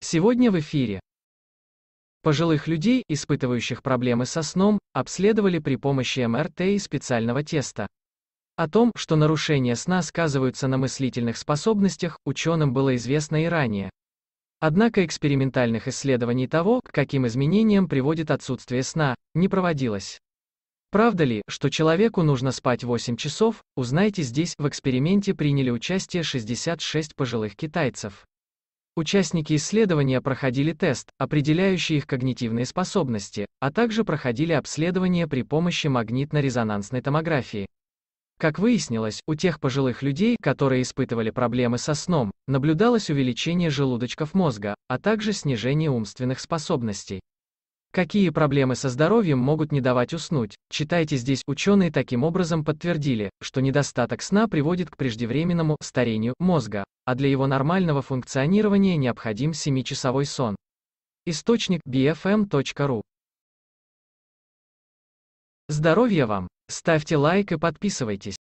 Сегодня в эфире. Пожилых людей, испытывающих проблемы со сном, обследовали при помощи МРТ и специального теста. О том, что нарушения сна сказываются на мыслительных способностях, ученым было известно и ранее. Однако экспериментальных исследований того, к каким изменениям приводит отсутствие сна, не проводилось. Правда ли, что человеку нужно спать 8 часов, узнайте здесь, в эксперименте приняли участие 66 пожилых китайцев. Участники исследования проходили тест, определяющий их когнитивные способности, а также проходили обследование при помощи магнитно-резонансной томографии. Как выяснилось, у тех пожилых людей, которые испытывали проблемы со сном, наблюдалось увеличение желудочков мозга, а также снижение умственных способностей. Какие проблемы со здоровьем могут не давать уснуть? Читайте здесь, ученые таким образом подтвердили, что недостаток сна приводит к преждевременному старению мозга, а для его нормального функционирования необходим 7-часовой сон. Источник bfm.ru Здоровья вам! Ставьте лайк и подписывайтесь.